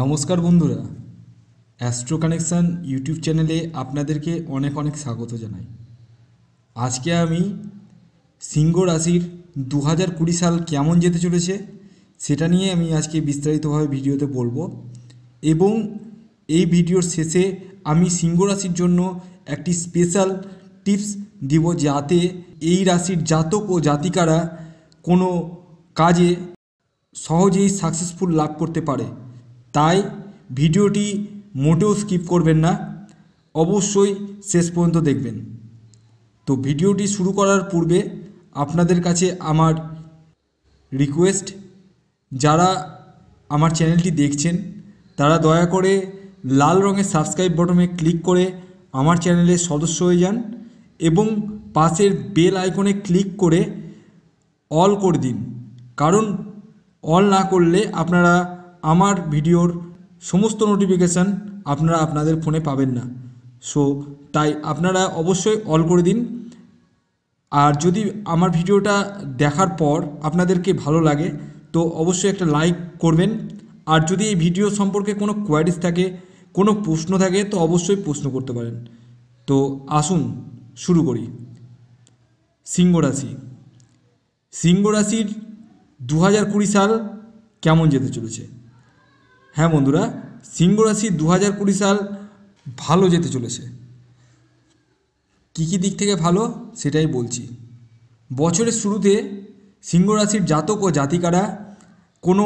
নমস্কার বন্ধুরা astro connection YouTube চ্যানেলে আপনাদেরকে অনেক অনেক স্বাগত জানাই আজকে আমি সিংহ রাশির দু হাজার কুড়ি সাল কেমন যেতে চলেছে সেটা নিয়ে আমি আজকে বিস্তারিতভাবে ভিডিওতে বলবো এবং এই ভিডিওর শেষে আমি সিংহ রাশির জন্য একটি স্পেশাল টিপস দিব যাতে এই রাশির জাতক ও জাতিকারা কোনো কাজে সহজেই সাকসেসফুল লাভ করতে পারে তাই ভিডিওটি মোটেও স্কিপ করবেন না অবশ্যই শেষ পর্যন্ত দেখবেন তো ভিডিওটি শুরু করার পূর্বে আপনাদের কাছে আমার রিকোয়েস্ট যারা আমার চ্যানেলটি দেখছেন তারা দয়া করে লাল রঙের সাবস্ক্রাইব বটনে ক্লিক করে আমার চ্যানেলের সদস্য হয়ে যান এবং পাশের বেল আইকনে ক্লিক করে অল করে দিন কারণ অল না করলে আপনারা আমার ভিডিওর সমস্ত নোটিফিকেশান আপনারা আপনাদের ফোনে পাবেন না সো তাই আপনারা অবশ্যই অল করে দিন আর যদি আমার ভিডিওটা দেখার পর আপনাদেরকে ভালো লাগে তো অবশ্যই একটা লাইক করবেন আর যদি এই ভিডিও সম্পর্কে কোনো কোয়ারিজ থাকে কোনো প্রশ্ন থাকে তো অবশ্যই প্রশ্ন করতে পারেন তো আসুন শুরু করি সিংহ রাশি সিংহ রাশির দু সাল কেমন যেতে চলেছে হ্যাঁ বন্ধুরা সিংহ রাশি দু হাজার কুড়ি সাল ভালো যেতে চলেছে কী কী দিক থেকে ভালো সেটাই বলছি বছরের শুরুতে সিংহ রাশির জাতক ও জাতিকারা কোনো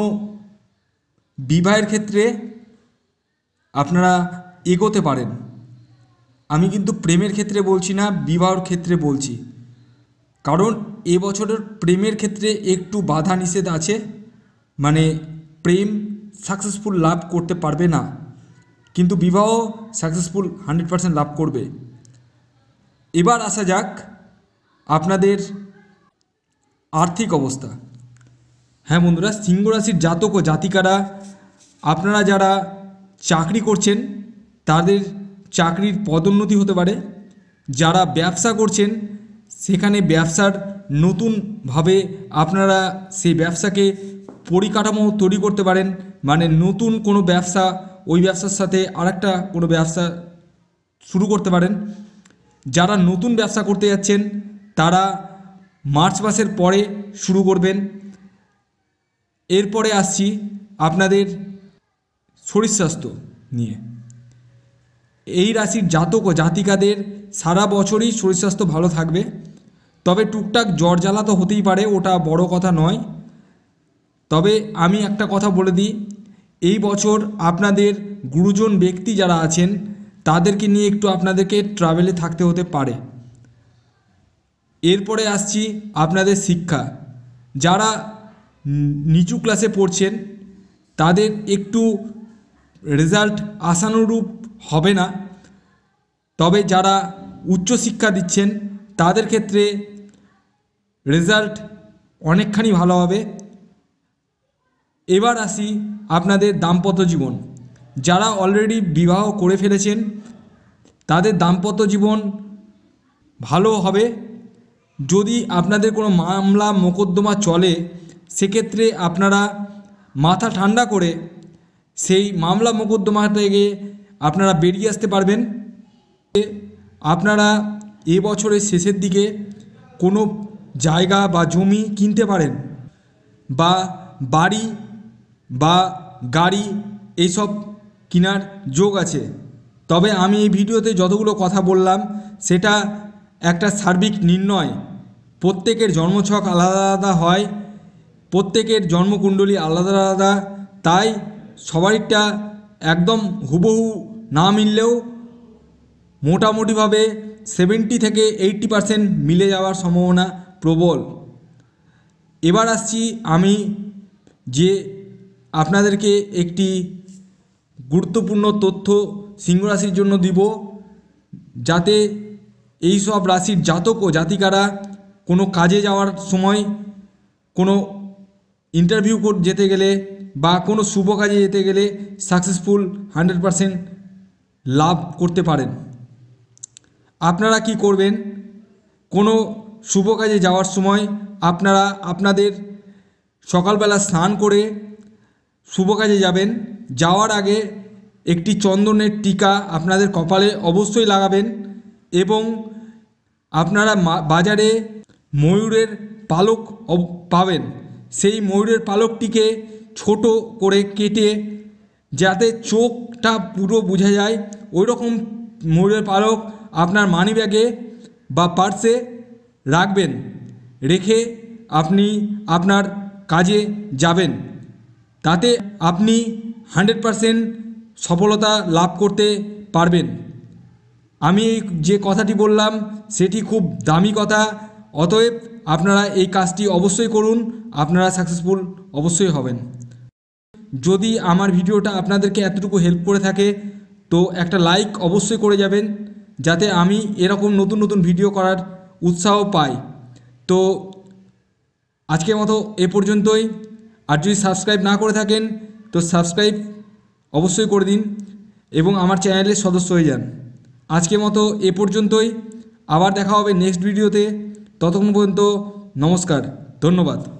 বিবাহের ক্ষেত্রে আপনারা এগোতে পারেন আমি কিন্তু প্রেমের ক্ষেত্রে বলছি না বিবাহর ক্ষেত্রে বলছি কারণ এবছরের প্রেমের ক্ষেত্রে একটু বাধা নিষেধ আছে মানে প্রেম সাকসেসফুল লাভ করতে পারবে না কিন্তু বিবাহ সাকসেসফুল হান্ড্রেড পারসেন্ট লাভ করবে এবার আসা যাক আপনাদের আর্থিক অবস্থা হ্যাঁ বন্ধুরা সিংহরাশির রাশির জাতক ও জাতিকারা আপনারা যারা চাকরি করছেন তাদের চাকরির পদোন্নতি হতে পারে যারা ব্যবসা করছেন সেখানে ব্যবসার নতুনভাবে আপনারা সেই ব্যবসাকে পরিকাঠামো তৈরি করতে পারেন মানে নতুন কোনো ব্যবসা ওই ব্যবসার সাথে আরেকটা কোনো ব্যবসা শুরু করতে পারেন যারা নতুন ব্যবসা করতে যাচ্ছেন তারা মার্চ মাসের পরে শুরু করবেন এরপরে আসছি আপনাদের শরীর স্বাস্থ্য নিয়ে এই রাশির জাতক ও জাতিকাদের সারা বছরই শরীর স্বাস্থ্য ভালো থাকবে তবে টুকটাক জ্বর জ্বালা তো হতেই পারে ওটা বড় কথা নয় তবে আমি একটা কথা বলে দিই এই বছর আপনাদের গুরুজন ব্যক্তি যারা আছেন তাদেরকে নিয়ে একটু আপনাদেরকে ট্রাভেলে থাকতে হতে পারে এরপরে আসছি আপনাদের শিক্ষা যারা নিচু ক্লাসে পড়ছেন তাদের একটু রেজাল্ট আশানুরূপ হবে না তবে যারা উচ্চ শিক্ষা দিচ্ছেন তাদের ক্ষেত্রে রেজাল্ট অনেকখানি ভালো হবে এবার আসি আপনাদের দাম্পত্য জীবন যারা অলরেডি বিবাহ করে ফেলেছেন তাদের দাম্পত্য জীবন ভালো হবে যদি আপনাদের কোনো মামলা মোকদ্দমা চলে সেক্ষেত্রে আপনারা মাথা ঠান্ডা করে সেই মামলা মোকদ্দমা থেকে আপনারা বেরিয়ে আসতে পারবেন আপনারা এ বছরের শেষের দিকে কোনো জায়গা বা জমি কিনতে পারেন বা বাড়ি বা গাড়ি এইসব কেনার যোগ আছে তবে আমি এই ভিডিওতে যতগুলো কথা বললাম সেটা একটা সার্বিক নির্ণয় প্রত্যেকের জন্মছক আলাদা আলাদা হয় প্রত্যেকের জন্মকুণ্ডলী আলাদা আলাদা তাই সবারটা একদম হুবহু না মিললেও মোটামুটিভাবে সেভেন্টি থেকে এইটটি পারসেন্ট মিলে যাওয়ার সম্ভাবনা প্রবল এবার আসছি আমি যে আপনাদেরকে একটি গুরুত্বপূর্ণ তথ্য সিংহ রাশির জন্য দিব যাতে এই সব রাশির জাতক ও জাতিকারা কোনো কাজে যাওয়ার সময় কোনো ইন্টারভিউ যেতে গেলে বা কোনো শুভ কাজে যেতে গেলে সাকসেসফুল হান্ড্রেড পারসেন্ট লাভ করতে পারেন আপনারা কি করবেন কোনো শুভ কাজে যাওয়ার সময় আপনারা আপনাদের সকালবেলা স্নান করে শুভ কাজে যাবেন যাওয়ার আগে একটি চন্দনের টিকা আপনাদের কপালে অবশ্যই লাগাবেন এবং আপনারা বাজারে ময়ূরের পালক পাবেন সেই ময়ূরের পালকটিকে ছোট করে কেটে যাতে চোখটা পুরো বোঝা যায় ওই রকম ময়ূরের পালক আপনার মানি ব্যাগে বা পার্সে রাখবেন রেখে আপনি আপনার কাজে যাবেন তাতে আপনি হান্ড্রেড পারসেন্ট সফলতা লাভ করতে পারবেন আমি যে কথাটি বললাম সেটি খুব দামি কথা অতএব আপনারা এই কাজটি অবশ্যই করুন আপনারা সাকসেসফুল অবশ্যই হবেন যদি আমার ভিডিওটা আপনাদেরকে এতটুকু হেল্প করে থাকে তো একটা লাইক অবশ্যই করে যাবেন যাতে আমি এরকম নতুন নতুন ভিডিও করার উৎসাহ পাই তো আজকের মতো এ পর্যন্তই আর যদি সাবস্ক্রাইব না করে থাকেন তো সাবস্ক্রাইব অবশ্যই করে দিন এবং আমার চ্যানেলের সদস্য হয়ে যান আজকের মতো এ পর্যন্তই আবার দেখা হবে নেক্সট ভিডিওতে ততক্ষণ পর্যন্ত নমস্কার ধন্যবাদ